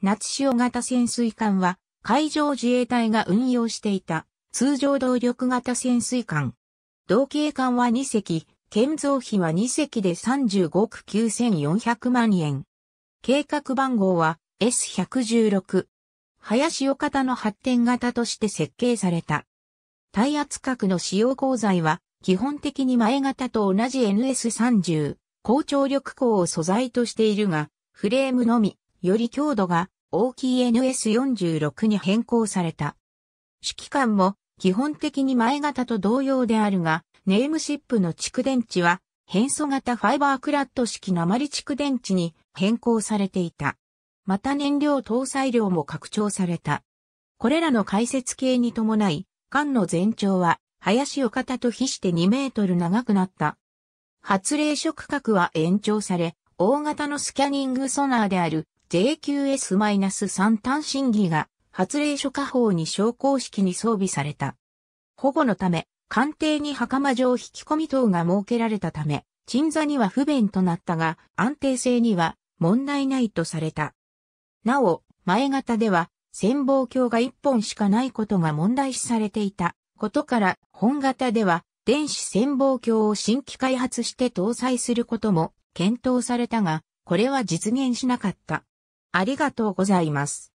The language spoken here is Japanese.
夏潮型潜水艦は海上自衛隊が運用していた通常動力型潜水艦。同型艦は2隻、建造費は2隻で35億9400万円。計画番号は S116。早潮型の発展型として設計された。耐圧核の使用鋼材は基本的に前型と同じ NS30、高張力鋼を素材としているが、フレームのみ、より強度が大きい NS46 に変更された。指揮官も基本的に前型と同様であるが、ネームシップの蓄電池は変素型ファイバークラット式鉛蓄電池に変更されていた。また燃料搭載量も拡張された。これらの解説系に伴い、艦の全長は林岡田と比して2メートル長くなった。発令所角は延長され、大型のスキャニングソナーである JQS-3 単審議が発令所下方に昇降式に装備された。保護のため、官邸に袴状引き込み等が設けられたため、鎮座には不便となったが、安定性には問題ないとされた。なお、前型では、潜望鏡が1本しかないことが問題視されていたことから、本型では、電子潜望鏡を新規開発して搭載することも検討されたが、これは実現しなかった。ありがとうございます。